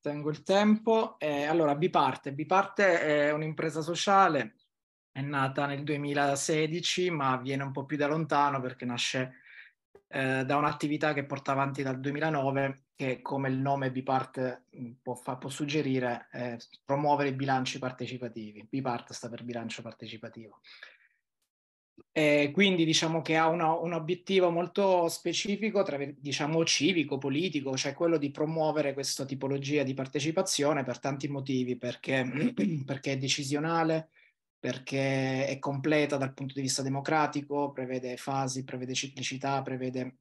tengo il tempo. Eh, allora, Biparte. Biparte è un'impresa sociale, è nata nel 2016, ma viene un po' più da lontano perché nasce eh, da un'attività che porta avanti dal 2009, che come il nome Biparte mm, può, fa, può suggerire, eh, promuovere i bilanci partecipativi. Biparte sta per bilancio partecipativo. Eh, quindi diciamo che ha una, un obiettivo molto specifico, tra, diciamo civico, politico, cioè quello di promuovere questa tipologia di partecipazione per tanti motivi, perché, perché è decisionale, perché è completa dal punto di vista democratico, prevede fasi, prevede ciclicità, prevede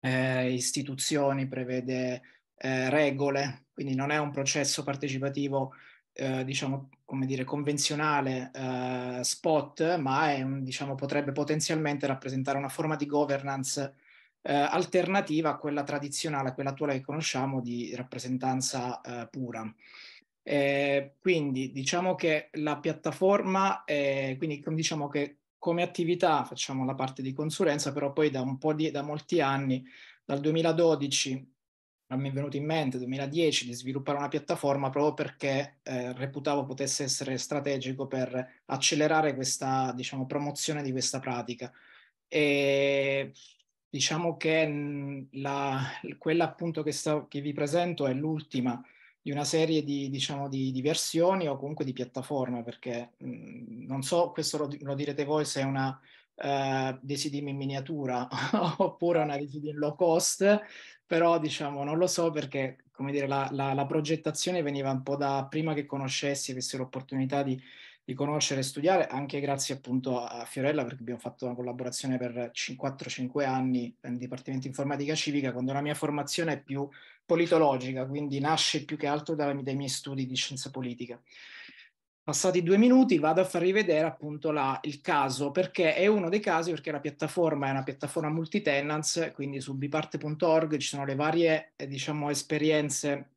eh, istituzioni, prevede eh, regole, quindi non è un processo partecipativo eh, diciamo come dire, convenzionale eh, spot, ma un, diciamo, potrebbe potenzialmente rappresentare una forma di governance eh, alternativa a quella tradizionale, a quella attuale che conosciamo di rappresentanza eh, pura. Eh, quindi diciamo che la piattaforma, eh, quindi diciamo che come attività facciamo la parte di consulenza, però poi da, un po di, da molti anni, dal 2012 non mi è venuto in mente, 2010, di sviluppare una piattaforma proprio perché eh, reputavo potesse essere strategico per accelerare questa, diciamo, promozione di questa pratica. E diciamo che mhmm, la, quella appunto che, sta, che, vi presento è l'ultima di una serie di, diciamo, di, di versioni o comunque di piattaforme, perché mh, mhmm, non so, questo lo, lo direte voi se è una, eh, uh, in miniatura oppure una residenza in low cost, però diciamo non lo so perché come dire, la, la, la progettazione veniva un po' da prima che conoscessi, avessi l'opportunità di, di conoscere e studiare, anche grazie appunto a Fiorella, perché abbiamo fatto una collaborazione per 4-5 anni nel Dipartimento Informatica Civica, quando la mia formazione è più politologica, quindi nasce più che altro dai, dai miei studi di scienza politica. Passati due minuti vado a far rivedere appunto la, il caso, perché è uno dei casi, perché la piattaforma è una piattaforma multitenance, quindi su biparte.org ci sono le varie, eh, diciamo, esperienze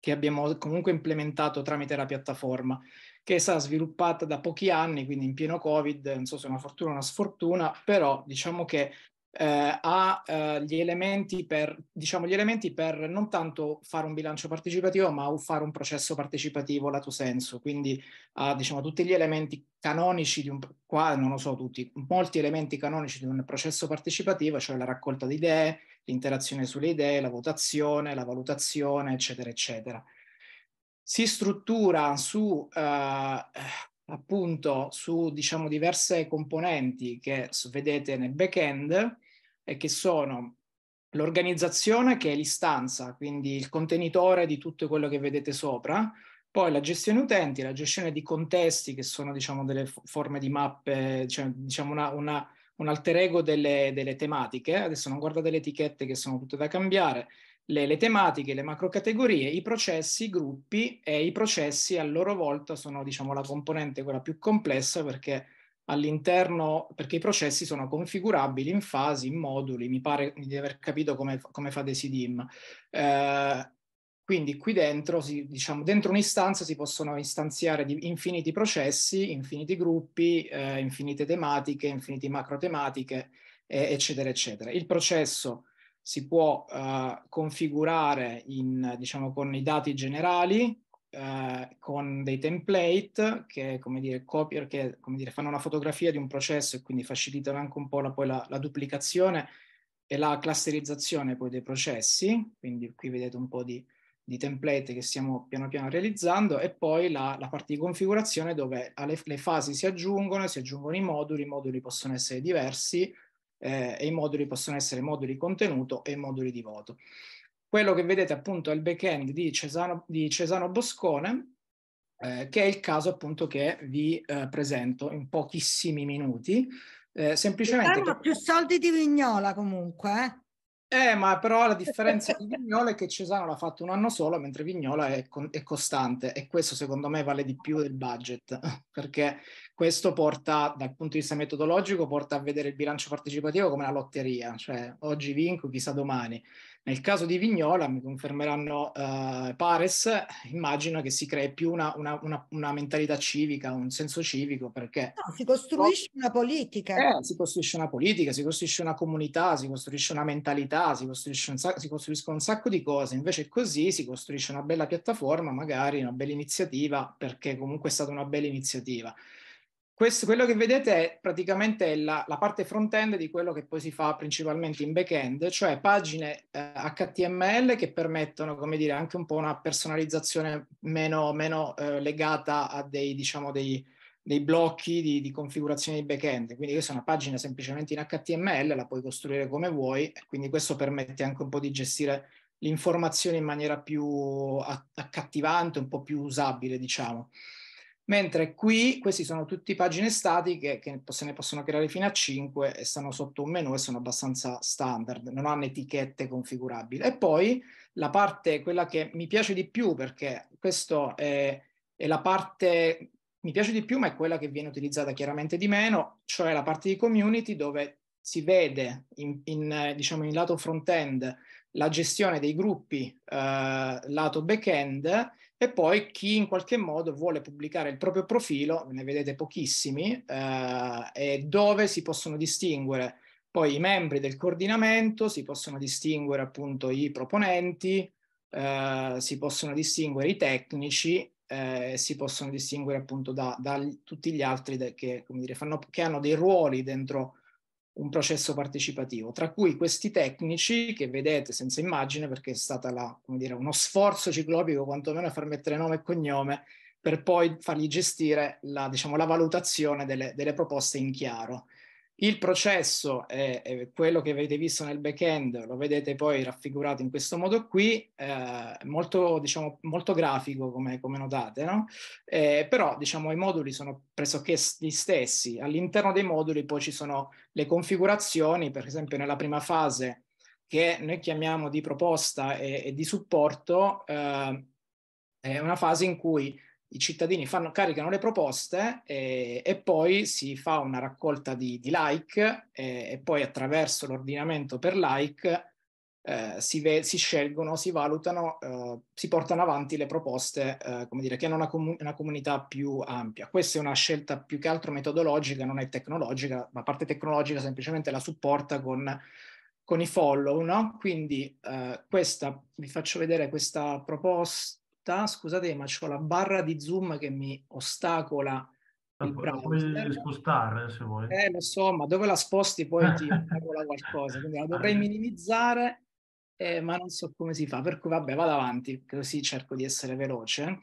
che abbiamo comunque implementato tramite la piattaforma, che è stata sviluppata da pochi anni, quindi in pieno Covid, non so se è una fortuna o una sfortuna, però diciamo che eh, ha eh, gli, elementi per, diciamo, gli elementi per non tanto fare un bilancio partecipativo, ma fare un processo partecipativo lato senso. Quindi ha diciamo, tutti gli elementi canonici di un, qua non lo so tutti, molti elementi canonici di un processo partecipativo, cioè la raccolta di idee, l'interazione sulle idee, la votazione, la valutazione, eccetera, eccetera si struttura su uh, appunto su diciamo, diverse componenti che vedete nel backend e che sono l'organizzazione che è l'istanza, quindi il contenitore di tutto quello che vedete sopra, poi la gestione utenti, la gestione di contesti che sono diciamo, delle forme di mappe, cioè, diciamo una, una, un alter ego delle, delle tematiche, adesso non guardate le etichette che sono tutte da cambiare, le, le tematiche, le macrocategorie, i processi, i gruppi e i processi a loro volta sono diciamo, la componente quella più complessa perché all'interno, perché i processi sono configurabili in fasi, in moduli, mi pare di aver capito come, come fa Desidim. Eh, quindi qui dentro, si, diciamo, dentro un'istanza si possono istanziare infiniti processi, infiniti gruppi, eh, infinite tematiche, infinite macrotematiche, eh, eccetera, eccetera. Il processo si può eh, configurare in, diciamo, con i dati generali, eh, con dei template che, come dire, copier, che come dire, fanno una fotografia di un processo e quindi facilitano anche un po' la, poi la, la duplicazione e la clusterizzazione poi dei processi, quindi qui vedete un po' di, di template che stiamo piano piano realizzando e poi la, la parte di configurazione dove alle, le fasi si aggiungono, si aggiungono i moduli, i moduli possono essere diversi, eh, e i moduli possono essere moduli contenuto e moduli di voto. Quello che vedete appunto è il backend di Cesano, di Cesano Boscone, eh, che è il caso appunto che vi eh, presento in pochissimi minuti. Eh, semplicemente... Ci saranno più soldi di Vignola comunque, eh. Eh, ma però la differenza di Vignola è che Cesano l'ha fatto un anno solo, mentre Vignola è, con- è, costante e questo secondo me vale di più del budget, perché questo porta, dal punto di vista metodologico, porta a vedere il bilancio partecipativo come una lotteria, cioè oggi vinco, chissà domani. Nel caso di Vignola, mi confermeranno eh, Pares, immagino che si crei più una, una, una, una, mentalità civica, un senso civico, perché... No, si costruisce una politica. Eh, si costruisce una politica, si costruisce una comunità, si costruisce una mentalità, si, costruisce un sac- si costruiscono un sacco di cose, invece così si costruisce una bella piattaforma, magari una bella iniziativa, perché comunque è stata una bella iniziativa. Questo, quello che vedete è praticamente la, la, parte front-end di quello che poi si fa principalmente in back-end, cioè pagine eh, HTML che permettono, come dire, anche un po' una personalizzazione meno, meno eh, legata a dei, diciamo, dei, dei blocchi di, di, configurazione di back-end. Quindi questa è una pagina semplicemente in HTML, la puoi costruire come vuoi, quindi questo permette anche un po' di gestire l'informazione in maniera più accattivante, un po' più usabile, diciamo mentre qui questi sono tutti pagine statiche che se ne possono creare fino a 5 e stanno sotto un menu e sono abbastanza standard, non hanno etichette configurabili. E poi la parte, quella che mi piace di più, perché questa è, è la parte mi piace di più, ma è quella che viene utilizzata chiaramente di meno, cioè la parte di community dove si vede in, in, eh, diciamo, in lato front-end la gestione dei gruppi eh, lato back-end e poi chi in qualche modo vuole pubblicare il proprio profilo, ne vedete pochissimi, eh, e dove si possono distinguere poi i membri del coordinamento, si possono distinguere appunto i proponenti, eh, si possono distinguere i tecnici, eh, si possono distinguere appunto da, da tutti gli altri de, che, dire, fanno, che hanno dei ruoli dentro un processo partecipativo, tra cui questi tecnici che vedete senza immagine perché è stata la, dire, uno sforzo ciclopico quantomeno a far mettere nome e cognome per poi fargli gestire la, diciamo, la valutazione delle, delle, proposte in chiaro. Il processo è, è, quello che avete visto nel back-end, lo vedete poi raffigurato in questo modo qui, eh, molto, diciamo, molto, grafico come, come notate, no? eh, però diciamo, i moduli sono pressoché gli stessi. All'interno dei moduli poi ci sono le configurazioni, per esempio nella prima fase che noi chiamiamo di proposta e, e di supporto, eh, è una fase in cui i cittadini fanno, caricano le proposte e, eh, e, poi si fa una raccolta di, di like e, eh, e, poi attraverso l'ordinamento per like eh, si, ve, si, scelgono, si valutano, eh, si portano avanti le proposte eh, come dire, che hanno una, comu- una, comunità più ampia. Questa è una scelta più che altro metodologica, non è tecnologica, la parte tecnologica semplicemente la supporta con, con i follow. No? Quindi eh, questa, vi faccio vedere questa proposta tutta, scusate, ma ho la barra di zoom che mi ostacola il ecco, browser. spostare eh, se vuoi. Eh, lo so, ma dove la sposti poi ti ostacola qualcosa, quindi la dovrei eh. minimizzare, eh, ma non so come si fa, per cui vabbè, vado avanti, così cerco di essere veloce.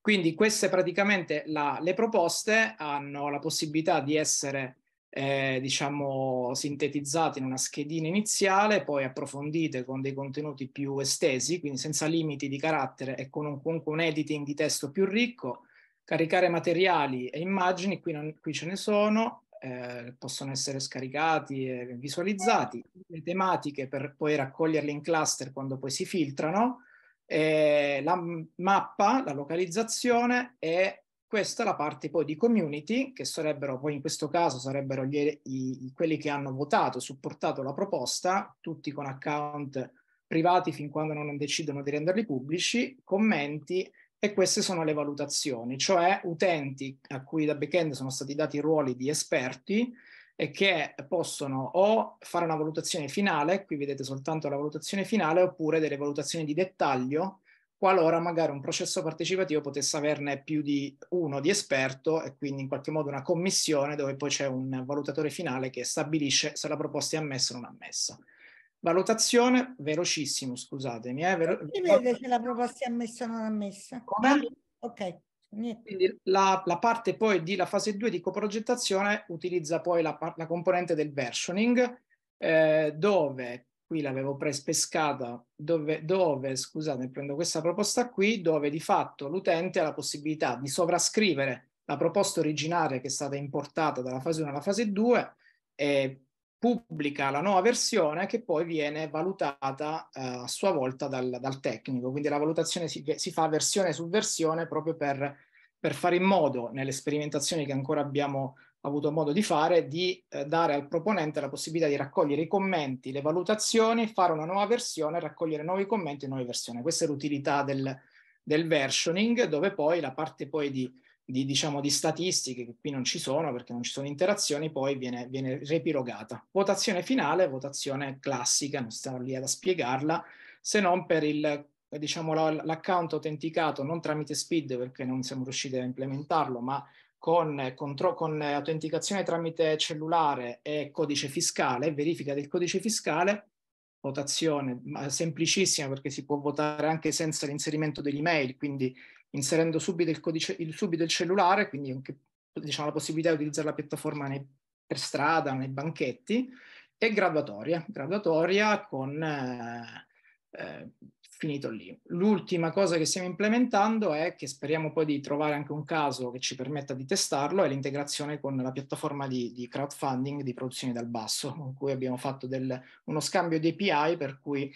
Quindi queste praticamente la, le proposte hanno la possibilità di essere eh, diciamo, sintetizzate in una schedina iniziale, poi approfondite con dei contenuti più estesi, quindi senza limiti di carattere e con un, comunque un editing di testo più ricco, caricare materiali e immagini, qui, non, qui ce ne sono, eh, possono essere scaricati e visualizzati, le tematiche per poi raccoglierle in cluster quando poi si filtrano, eh, la mappa, la localizzazione e questa è la parte poi di community, che sarebbero poi in questo caso sarebbero gli, i, quelli che hanno votato, supportato la proposta, tutti con account privati fin quando non decidono di renderli pubblici, commenti e queste sono le valutazioni, cioè utenti a cui da backend sono stati dati ruoli di esperti e che possono o fare una valutazione finale, qui vedete soltanto la valutazione finale, oppure delle valutazioni di dettaglio qualora magari un processo partecipativo potesse averne più di uno di esperto e quindi in qualche modo una commissione dove poi c'è un valutatore finale che stabilisce se la proposta è ammessa o non ammessa. Valutazione, velocissimo, scusatemi. Eh, velo- si vede se la proposta è ammessa o non ammessa. Come? Ah, ok. Quindi la, la, parte poi della fase 2 di coprogettazione utilizza poi la, la componente del versioning, eh, dove qui l'avevo prespescata, dove, dove, scusate, prendo questa proposta qui, dove di fatto l'utente ha la possibilità di sovrascrivere la proposta originale che è stata importata dalla fase 1 alla fase 2 e pubblica la nuova versione che poi viene valutata eh, a sua volta dal, dal, tecnico. Quindi la valutazione si, si fa versione su versione proprio per, per, fare in modo, nelle sperimentazioni che ancora abbiamo avuto modo di fare, di eh, dare al proponente la possibilità di raccogliere i commenti, le valutazioni, fare una nuova versione, raccogliere nuovi commenti e nuove versioni. Questa è l'utilità del, del versioning, dove poi la parte poi di, di, diciamo, di statistiche, che qui non ci sono perché non ci sono interazioni, poi viene, viene repirogata. Votazione finale, votazione classica, non stiamo lì a spiegarla, se non per il diciamo l'account autenticato non tramite speed perché non siamo riusciti a implementarlo ma con, contro- con autenticazione tramite cellulare e codice fiscale, verifica del codice fiscale, votazione semplicissima perché si può votare anche senza l'inserimento dell'email, quindi inserendo subito il, codice, il, subito il cellulare, quindi anche, diciamo, la possibilità di utilizzare la piattaforma nei, per strada, nei banchetti, e graduatoria, graduatoria con eh, eh, finito lì. L'ultima cosa che stiamo implementando è che speriamo poi di trovare anche un caso che ci permetta di testarlo, è l'integrazione con la piattaforma di, di crowdfunding di produzioni dal basso, con cui abbiamo fatto del, uno scambio di API per cui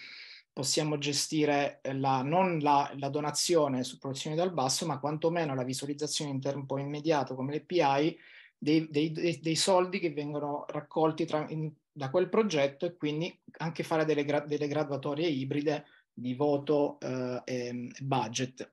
possiamo gestire eh, la, non la, la, donazione su produzioni dal basso, ma quantomeno la visualizzazione in tempo immediato come l'API dei, dei, dei, soldi che vengono raccolti tra, in, da quel progetto e quindi anche fare delle, gra, delle graduatorie ibride di voto eh, e mm, budget.